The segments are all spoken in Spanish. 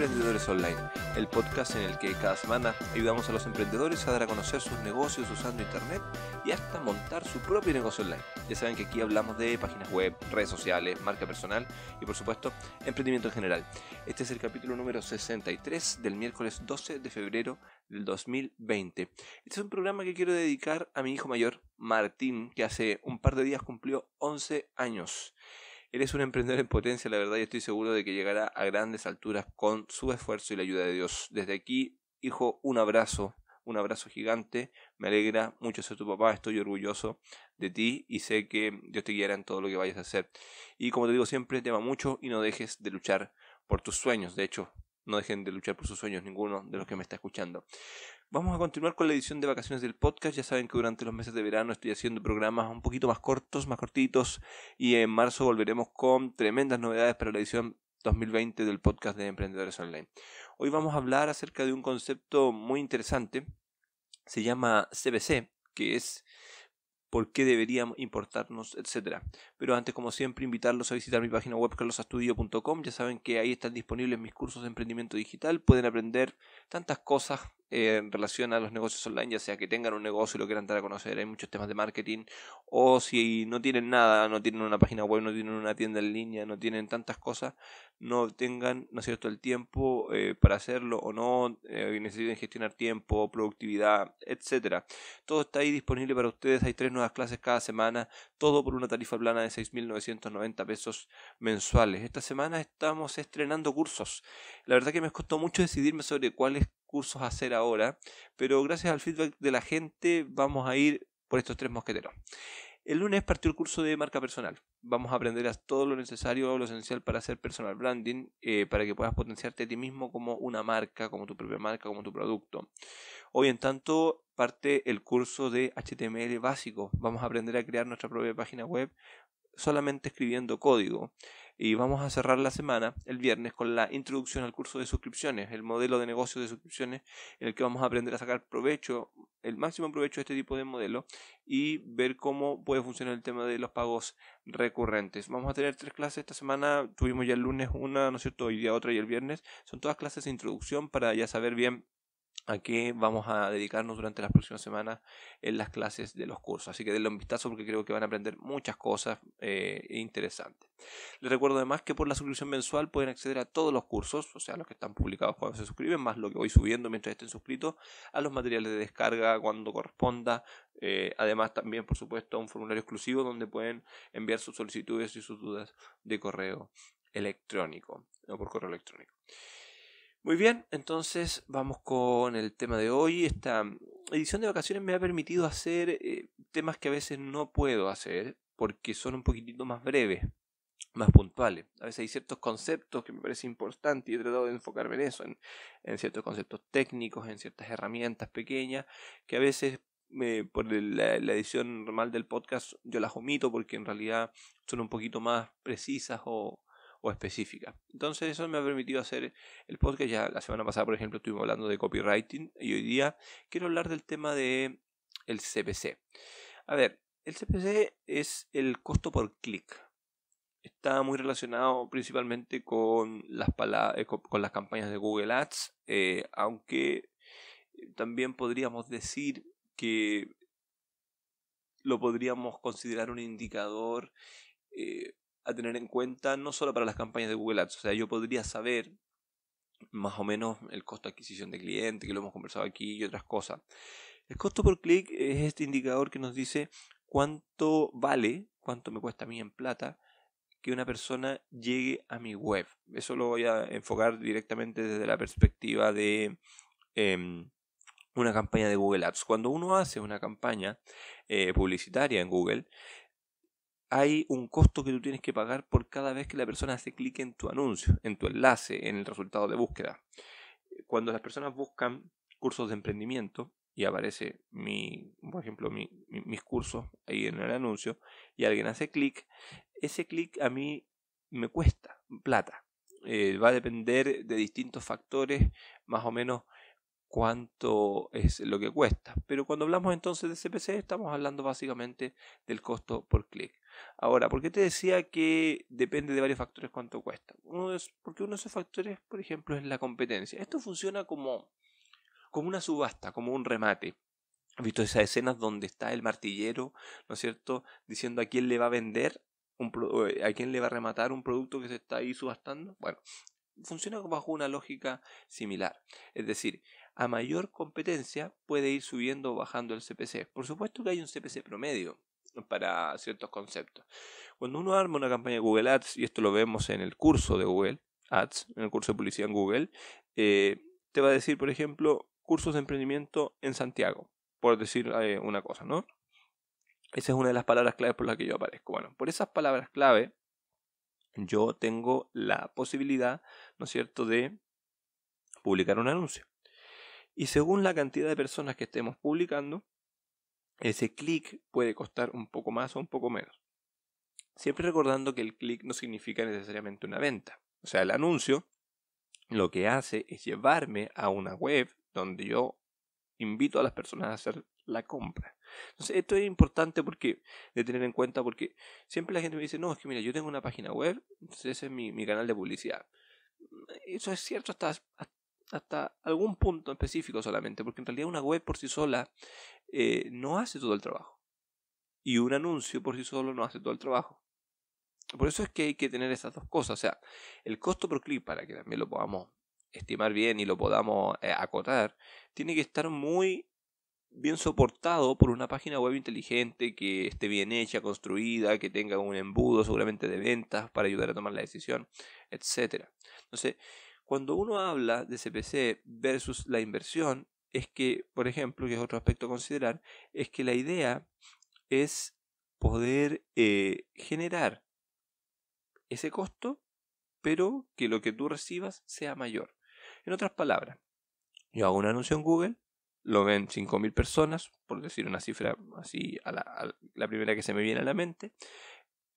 Emprendedores Online, el podcast en el que cada semana ayudamos a los emprendedores a dar a conocer sus negocios usando Internet y hasta montar su propio negocio online. Ya saben que aquí hablamos de páginas web, redes sociales, marca personal y por supuesto emprendimiento en general. Este es el capítulo número 63 del miércoles 12 de febrero del 2020. Este es un programa que quiero dedicar a mi hijo mayor, Martín, que hace un par de días cumplió 11 años. Eres un emprendedor en potencia, la verdad, y estoy seguro de que llegará a grandes alturas con su esfuerzo y la ayuda de Dios. Desde aquí, hijo, un abrazo, un abrazo gigante. Me alegra mucho ser tu papá, estoy orgulloso de ti y sé que Dios te guiará en todo lo que vayas a hacer. Y como te digo siempre, te ama mucho y no dejes de luchar por tus sueños. De hecho, no dejen de luchar por sus sueños, ninguno de los que me está escuchando. Vamos a continuar con la edición de vacaciones del podcast. Ya saben que durante los meses de verano estoy haciendo programas un poquito más cortos, más cortitos. Y en marzo volveremos con tremendas novedades para la edición 2020 del podcast de Emprendedores Online. Hoy vamos a hablar acerca de un concepto muy interesante. Se llama CBC, que es por qué deberíamos importarnos, etc. Pero antes, como siempre, invitarlos a visitar mi página web carlosastudio.com. Ya saben que ahí están disponibles mis cursos de emprendimiento digital. Pueden aprender tantas cosas en relación a los negocios online, ya sea que tengan un negocio y lo quieran dar a conocer, hay muchos temas de marketing, o si no tienen nada, no tienen una página web, no tienen una tienda en línea, no tienen tantas cosas, no tengan, ¿no es cierto?, el tiempo eh, para hacerlo o no, eh, necesiten gestionar tiempo, productividad, etcétera. Todo está ahí disponible para ustedes, hay tres nuevas clases cada semana, todo por una tarifa plana de 6.990 pesos mensuales. Esta semana estamos estrenando cursos. La verdad que me costó mucho decidirme sobre cuáles cursos a hacer ahora, pero gracias al feedback de la gente vamos a ir por estos tres mosqueteros. El lunes partió el curso de marca personal. Vamos a aprender a todo lo necesario, lo esencial para hacer personal branding, eh, para que puedas potenciarte a ti mismo como una marca, como tu propia marca, como tu producto. Hoy en tanto parte el curso de HTML básico. Vamos a aprender a crear nuestra propia página web solamente escribiendo código. Y vamos a cerrar la semana, el viernes, con la introducción al curso de suscripciones, el modelo de negocio de suscripciones, en el que vamos a aprender a sacar provecho, el máximo provecho de este tipo de modelo y ver cómo puede funcionar el tema de los pagos recurrentes. Vamos a tener tres clases esta semana, tuvimos ya el lunes una, ¿no es cierto? Hoy día otra y el viernes. Son todas clases de introducción para ya saber bien a qué vamos a dedicarnos durante las próximas semanas en las clases de los cursos. Así que denle un vistazo porque creo que van a aprender muchas cosas eh, interesantes. Les recuerdo además que por la suscripción mensual pueden acceder a todos los cursos, o sea, los que están publicados cuando se suscriben, más lo que voy subiendo mientras estén suscritos, a los materiales de descarga cuando corresponda. Eh, además también, por supuesto, a un formulario exclusivo donde pueden enviar sus solicitudes y sus dudas de correo electrónico o por correo electrónico. Muy bien, entonces vamos con el tema de hoy. Esta mm, edición de vacaciones me ha permitido hacer eh, temas que a veces no puedo hacer porque son un poquitito más breves, más puntuales. A veces hay ciertos conceptos que me parece importante y he tratado de enfocarme en eso, en, ciertos conceptos técnicos, en ciertas herramientas pequeñas que a veces eh, por la, la, edición normal del podcast yo las omito porque en realidad son un poquito más precisas o, o específica. Entonces eso me ha permitido hacer el podcast. Ya la semana pasada, por ejemplo, estuvimos hablando de copywriting y hoy día quiero hablar del tema de el CPC. A ver, el CPC es el costo por clic. Está muy relacionado principalmente con las, eh, con las campañas de Google Ads, eh, aunque eh, también podríamos decir que lo podríamos considerar un indicador eh, a tener en cuenta no solo para las campañas de Google Ads, o sea, yo podría saber más o menos el costo de adquisición de cliente, que lo hemos conversado aquí y otras cosas. El costo por clic es este indicador que nos dice cuánto vale, cuánto me cuesta a mí en plata, que una persona llegue a mi web. Eso lo voy a enfocar directamente desde la perspectiva de em, una campaña de Google Ads. Cuando uno hace una campaña eh, publicitaria en Google, hay un costo que tú tienes que pagar por cada vez que la persona hace clic en tu anuncio, en tu enlace, en el resultado de búsqueda. Cuando las personas buscan cursos de emprendimiento y aparece mi, por ejemplo, mis cursos ahí en el anuncio y alguien hace clic, ese clic a mí me cuesta plata. Eh, va a depender de distintos factores, más o menos cuánto es lo que cuesta. Pero cuando hablamos entonces de CPC, estamos hablando básicamente del costo por clic. Ahora, ¿por qué te decía que depende de varios factores cuánto cuesta? Uno porque uno de esos factores, por ejemplo, es la competencia. Esto funciona como, como una subasta, como un remate. ¿Has visto esas escenas donde está el martillero, ¿no es cierto?, diciendo a quién le va a vender, eh, a quién le va a rematar un producto que se está ahí subastando. Bueno, funciona bajo una lógica similar. Es decir, a mayor competencia puede ir subiendo o bajando el CPC. Por supuesto que hay un CPC promedio para ciertos conceptos. Cuando uno arma una campaña de Google Ads, y esto lo vemos en el curso de Google Ads, en el curso de publicidad en Google, eh, te va a decir, por ejemplo, cursos de emprendimiento en Santiago, por decir eh, una cosa, ¿no? Esa es una de las palabras clave por las que yo aparezco. Bueno, por esas palabras clave, yo tengo la posibilidad, ¿no es cierto?, de publicar un anuncio. Y según la cantidad de personas que estemos publicando, ese clic puede costar un poco más o un poco menos. Siempre recordando que el clic no significa necesariamente una venta. O sea, el anuncio lo que hace es llevarme a una web donde yo invito a las personas a hacer la compra. Entonces, esto es importante porque, de tener en cuenta porque siempre la gente me dice, no, es que mira, yo tengo una página web, entonces ese es mi, mi canal de publicidad. Eso es cierto hasta, hasta algún punto específico solamente, porque en realidad una web por sí sola eh, no hace todo el trabajo. Y un anuncio por sí solo no hace todo el trabajo. Por eso es que hay que tener esas dos cosas. O sea, el costo por clic, para que también lo podamos estimar bien y lo podamos eh, acotar, tiene que estar muy bien soportado por una página web inteligente que esté bien hecha, construida, que tenga un embudo seguramente de ventas para ayudar a tomar la decisión, Etcétera, Entonces, cuando uno habla de CPC versus la inversión, es que, por ejemplo, que es otro aspecto a considerar, es que la idea es poder eh, generar ese costo, pero que lo que tú recibas sea mayor. En otras palabras, yo hago un anuncio en Google, lo ven 5.000 personas, por decir una cifra así, a la, primera que se me viene a la mente,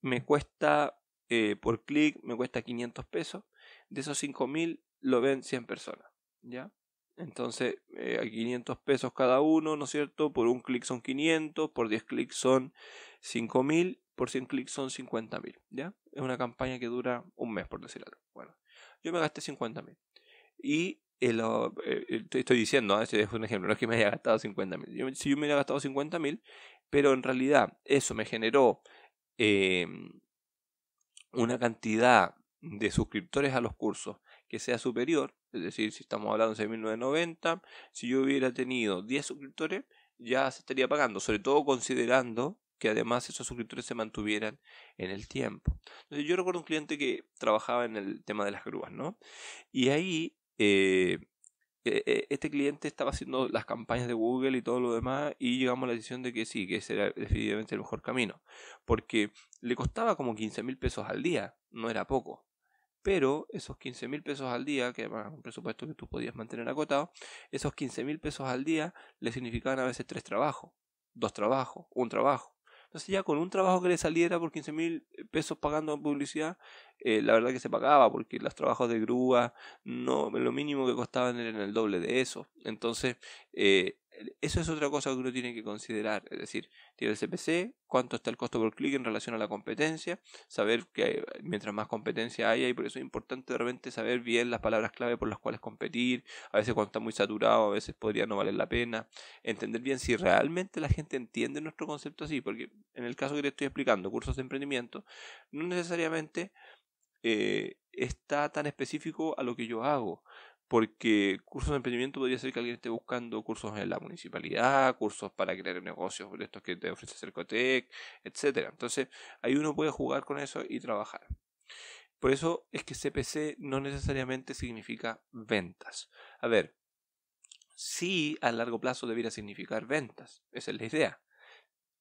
me cuesta eh, por clic, me cuesta 500 pesos, de esos 5.000 lo ven 100 personas, ¿ya? Entonces, hay eh, 500 pesos cada uno, ¿no es cierto? Por un clic son 500, por 10 clics son 5000, por 100 clics son 50.000, ¿ya? Es una campaña que dura un mes, por decir algo. Bueno, yo me gasté 50.000. Y oh, eh, eh, te estoy diciendo, es un ejemplo, no es que me haya gastado 50.000. Si yo me hubiera gastado 50.000, pero en realidad eso me generó em, una cantidad de suscriptores a los cursos que sea superior, es decir, si estamos hablando de 6.990, si yo hubiera tenido 10 suscriptores, ya se estaría pagando, sobre todo considerando que además esos suscriptores se mantuvieran en el tiempo. Entonces, yo recuerdo un cliente que trabajaba en el tema de las grúas, ¿no? Y ahí eh, e, e, este cliente estaba haciendo las campañas de Google y todo lo demás y llegamos a la decisión de que sí, que ese era definitivamente el mejor camino, porque le costaba como 15 mil pesos al día, no era poco pero esos 15 mil pesos al día, que era un presupuesto que tú podías mantener acotado, esos 15 mil pesos al día le significaban a veces tres trabajos, dos trabajos, un trabajo. Entonces ya con un trabajo que le saliera por 15 mil pesos pagando en publicidad, eh, la verdad que se pagaba, porque los trabajos de grúa, no, lo mínimo que costaban eran el doble de eso. Entonces, eh, eso es otra cosa que uno tiene que considerar, es decir, tiene el CPC, cuánto está el costo por clic en relación a la competencia, saber que mientras más competencia haya y por eso es importante realmente saber bien las palabras clave por las cuales competir, a veces cuando está muy saturado, a veces podría no valer la pena, entender bien si realmente la gente entiende nuestro concepto así, porque en el caso que le estoy explicando, cursos de emprendimiento, no necesariamente eh, está tan específico a lo que yo hago porque cursos de emprendimiento podría ser que alguien esté buscando cursos en la municipalidad, cursos para crear negocios, estos que te ofrece Cercotec, etc. Entonces, ahí uno puede jugar con eso y trabajar. Por eso es que CPC no necesariamente significa ventas. A ver, sí a largo plazo debiera significar ventas, esa es la idea.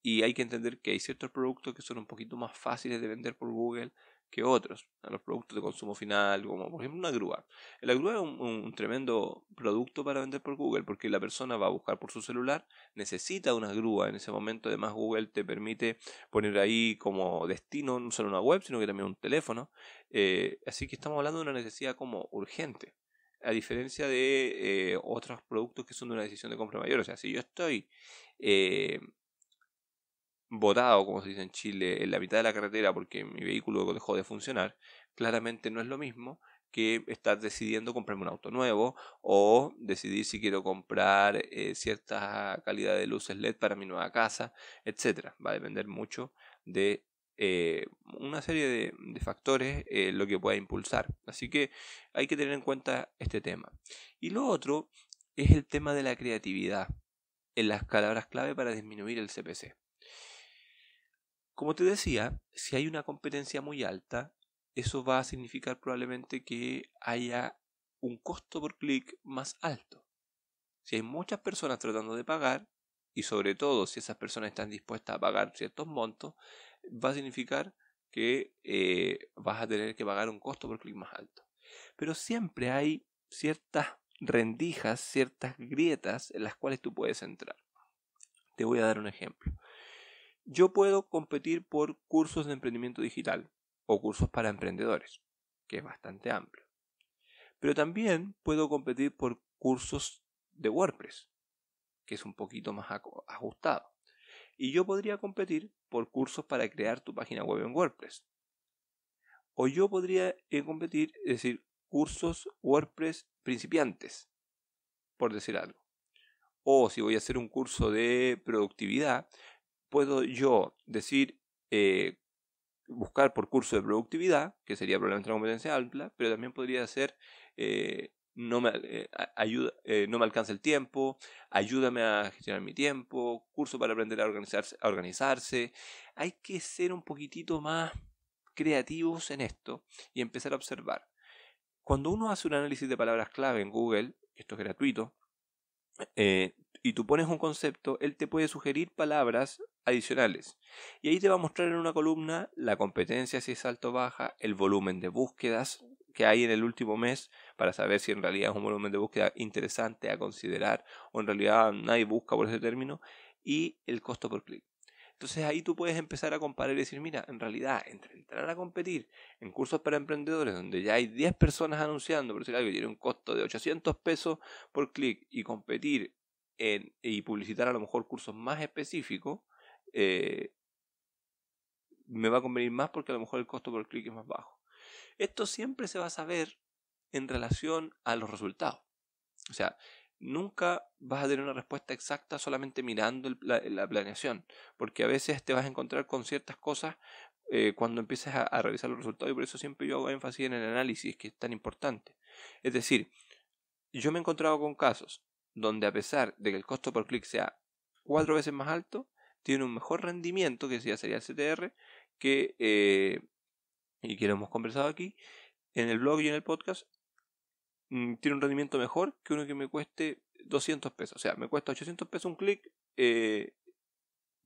Y hay que entender que hay ciertos productos que son un poquito más fáciles de vender por Google, que otros, a los productos de consumo final, como por ejemplo una grúa. La grúa es un, tremendo producto para vender por Google, porque la persona va a buscar por su celular, necesita una grúa en ese momento, además Google te permite poner ahí como destino no solo una web, sino que también un teléfono. Eh, así que estamos hablando de una necesidad como urgente a diferencia de eh, otros productos que son de una decisión de compra mayor. O sea, si yo estoy eh, botado, como se dice en Chile, en la mitad de la carretera porque mi vehículo dejó de funcionar, claramente no es lo mismo que estar decidiendo comprarme un auto nuevo o decidir si quiero comprar eh, cierta calidad de luces LED para mi nueva casa, etcétera. Va a depender mucho de eh, una serie de, factores eh, lo que pueda impulsar. Así que hay que tener en cuenta este tema. Y lo otro es el tema de la creatividad en las palabras clave para disminuir el CPC. Como te decía, si hay una competencia muy alta, eso va a significar probablemente que haya un costo por clic más alto. Si hay muchas personas tratando de pagar, y sobre todo si esas personas están dispuestas a pagar ciertos montos, va a significar que eh, vas a tener que pagar un costo por clic más alto. Pero siempre hay ciertas rendijas, ciertas grietas en las cuales tú puedes entrar. Te voy a dar un ejemplo yo puedo competir por cursos de emprendimiento digital o cursos para emprendedores, que es bastante amplio. Pero también puedo competir por cursos de WordPress, que es un poquito más ajustado. Y yo podría competir por cursos para crear tu página web en WordPress. O yo podría eh, competir, es decir, cursos WordPress principiantes, por decir algo. O si voy a hacer un curso de productividad, puedo yo decir, eh, buscar por curso de productividad, que sería probablemente una competencia amplia, pero también podría ser, eh, no, me, eh, no me alcanza el tiempo, ayúdame a gestionar mi tiempo, curso para aprender a organizarse, a organizarse. Hay que ser un poquitito más creativos en esto y empezar a observar. Cuando uno hace un análisis de palabras clave en Google, esto es gratuito, y tú pones un concepto, él te puede sugerir palabras adicionales. Y ahí te va a mostrar en una columna la competencia si es alto o baja, el volumen de búsquedas que hay en el último mes para saber si en realidad es un volumen de búsqueda interesante a considerar o en realidad nadie busca por ese término y el costo por clic. Entonces ahí tú puedes empezar a comparar y decir, mira, en realidad, entre entrar a competir en cursos para emprendedores donde ya hay 10 personas anunciando, por decir algo, tiene un costo de 800 pesos por clic y competir y publicitar a lo mejor cursos más específicos, eh, me va a convenir más porque a lo mejor el costo por clic es más bajo. Esto siempre se va a saber en relación a los resultados. O sea, nunca vas a tener una respuesta exacta solamente mirando la, planeación, porque a veces te vas a encontrar con ciertas cosas eh, cuando empiezas a, a, revisar los resultados y por eso siempre yo hago énfasis en el análisis, que es tan importante. Es decir, yo me he encontrado con casos donde a pesar de que el costo por clic sea cuatro veces más alto, tiene un mejor rendimiento, que ya sería el CTR, que, eh, y que lo hemos conversado aquí, en el blog y en el podcast, mm, tiene un rendimiento mejor que uno que me cueste 200 pesos. O sea, me cuesta 800 pesos un clic, eh,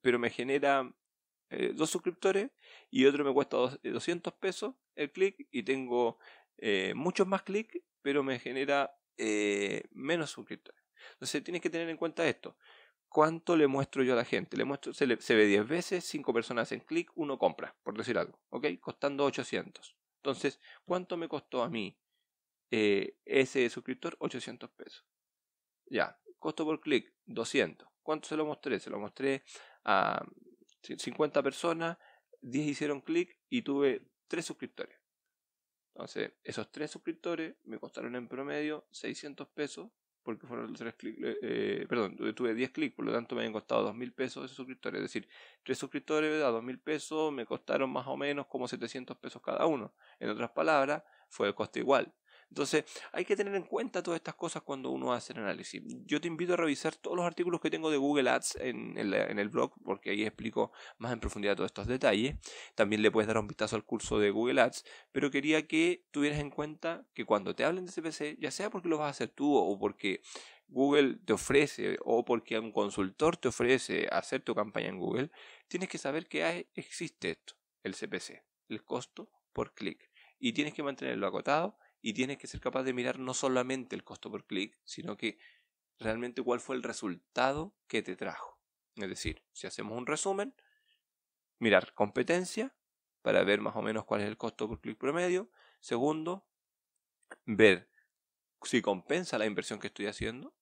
pero me genera eh, dos suscriptores y otro me cuesta 200 pesos el clic y tengo muchos más clics, pero me genera menos suscriptores. Entonces tienes que tener en cuenta esto. ¿Cuánto le muestro yo a la gente? se, ve 10 veces, 5 personas hacen clic, uno compra, por decir algo, ¿ok? Costando 800. Entonces, ¿cuánto me costó a mí eh, ese suscriptor? 800 pesos. Ya, costo por clic, 200. ¿Cuánto se lo mostré? Se lo mostré a 50 personas, 10 hicieron clic y tuve 3 suscriptores. Entonces, esos 3 suscriptores me costaron en promedio 600 pesos porque fueron los tres clics, eh, eh, perdón, tuve 10 clics, por lo tanto me han costado dos mil pesos esos suscriptores, es decir, tres suscriptores a dos mil pesos me costaron más o menos como 700 pesos cada uno, en otras palabras, fue el coste igual, entonces, hay que tener en cuenta todas estas cosas cuando uno hace el análisis. Yo te invito a revisar todos los artículos que tengo de Google Ads en, el blog, porque ahí explico más en profundidad todos estos detalles. También le puedes dar un vistazo al curso de Google Ads, pero quería que tuvieras en cuenta que cuando te hablen de CPC, ya sea porque lo vas a hacer tú o porque Google te ofrece o porque un consultor te ofrece hacer tu campaña en Google, tienes que saber que existe esto, el CPC, el costo por clic. Y tienes que mantenerlo acotado y tienes que ser capaz de mirar no solamente el costo por clic, sino que realmente cuál fue el resultado que te trajo. Es decir, si hacemos un resumen, mirar competencia para ver más o menos cuál es el costo por clic promedio. Segundo, ver si compensa la inversión que estoy haciendo.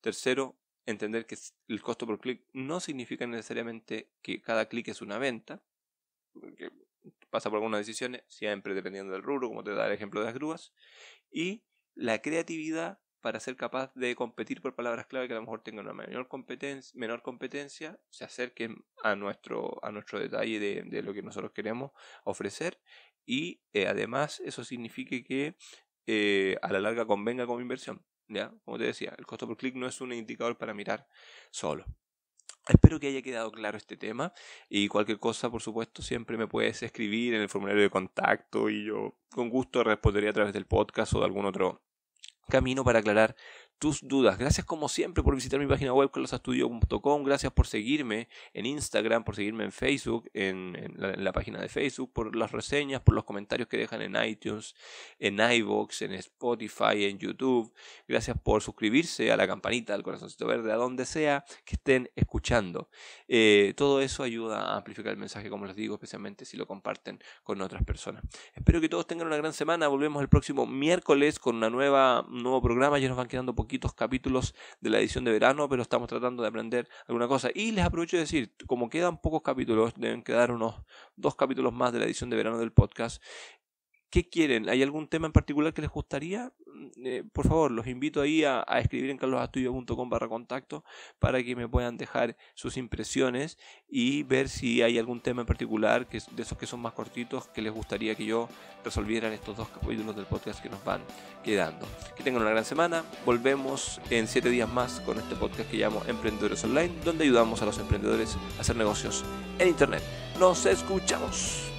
Tercero, entender que el costo por clic no significa necesariamente que cada clic es una venta pasa por algunas decisiones, siempre dependiendo del rubro, como te da el ejemplo de las grúas, y la creatividad para ser capaz de competir por palabras clave que a lo mejor tengan una menor competencia, menor competencia se acerquen a nuestro, a nuestro detalle de, lo que nosotros queremos ofrecer y eh, además eso signifique que eh, a la larga convenga como inversión. ¿ya? Como te decía, el costo por clic no es un indicador para mirar solo. Espero que haya quedado claro este tema y cualquier cosa, por supuesto, siempre me puedes escribir en el formulario de contacto y yo con gusto responderé a través del podcast o de algún otro camino para aclarar tus dudas. Gracias como siempre por visitar mi página web colosastudio.com. gracias por seguirme en Instagram, por seguirme en Facebook, en, la, página de Facebook, por las reseñas, por los comentarios que dejan en iTunes, en iVoox, en Spotify, en YouTube. Gracias por suscribirse a la campanita, al corazoncito verde, a donde sea que estén escuchando. Eh, todo eso ayuda a amplificar el mensaje, como les digo, especialmente si lo comparten con otras personas. Espero que todos tengan una gran semana. Volvemos el próximo miércoles con una nueva, un nuevo programa. Ya nos van quedando poquitos capítulos de la edición de verano, pero estamos tratando de aprender alguna cosa. Y les aprovecho de decir, como quedan pocos capítulos, deben quedar unos dos capítulos más de la edición de verano del podcast, ¿Qué quieren? ¿Hay algún tema en particular que les gustaría? Mm, eh, por favor, los invito ahí a, escribir en carlosastudio.com barra contacto para que me puedan dejar sus impresiones y ver si hay algún tema en particular de esos que son más cortitos que les gustaría que yo resolviera en estos dos capítulos del podcast que nos van quedando. Que tengan una gran semana. Volvemos en siete días más con este podcast que llamo Emprendedores Online, donde ayudamos a los emprendedores a hacer negocios en Internet. Nos escuchamos.